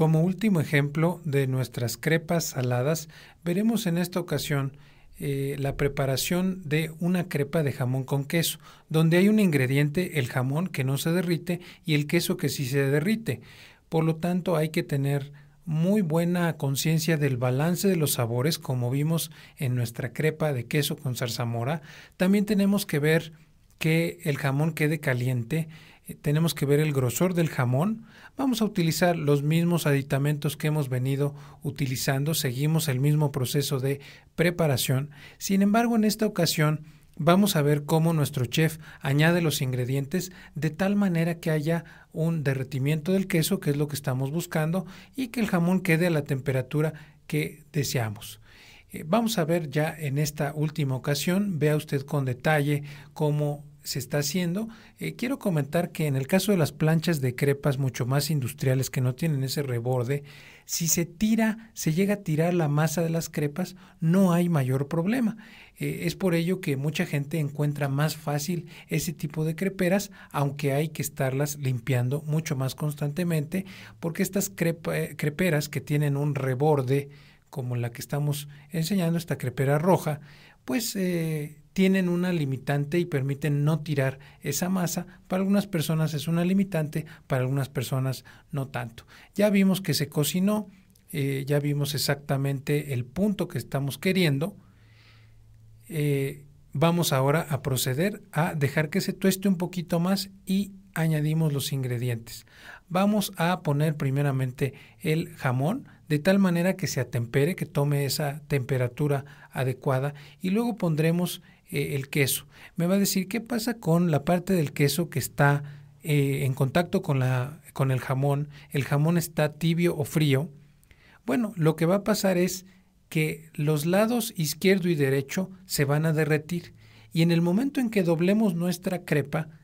Como último ejemplo de nuestras crepas saladas, veremos en esta ocasión eh, la preparación de una crepa de jamón con queso, donde hay un ingrediente, el jamón, que no se derrite y el queso que sí se derrite. Por lo tanto, hay que tener muy buena conciencia del balance de los sabores, como vimos en nuestra crepa de queso con zarzamora. También tenemos que ver que el jamón quede caliente. Eh, tenemos que ver el grosor del jamón. Vamos a utilizar los mismos aditamentos que hemos venido utilizando. Seguimos el mismo proceso de preparación. Sin embargo, en esta ocasión vamos a ver cómo nuestro chef añade los ingredientes de tal manera que haya un derretimiento del queso, que es lo que estamos buscando, y que el jamón quede a la temperatura que deseamos. Eh, vamos a ver ya en esta última ocasión, vea usted con detalle cómo se está haciendo. Eh, quiero comentar que en el caso de las planchas de crepas mucho más industriales que no tienen ese reborde, si se tira, se llega a tirar la masa de las crepas, no hay mayor problema. Eh, es por ello que mucha gente encuentra más fácil ese tipo de creperas, aunque hay que estarlas limpiando mucho más constantemente, porque estas eh, creperas que tienen un reborde, como la que estamos enseñando, esta crepera roja, pues tienen una limitante y permiten no tirar esa masa. Para algunas personas es una limitante, para algunas personas no tanto. Ya vimos que se cocinó, eh, ya vimos exactamente el punto que estamos queriendo. Eh, vamos ahora a proceder a dejar que se tueste un poquito más y añadimos los ingredientes. Vamos a poner primeramente el jamón de tal manera que se atempere, que tome esa temperatura adecuada y luego pondremos eh, el queso. Me va a decir, ¿qué pasa con la parte del queso que está eh, en contacto con el jamón? ¿El jamón está tibio o frío? Bueno, lo que va a pasar es que los lados izquierdo y derecho se van a derretir y en el momento en que doblemos nuestra crepa,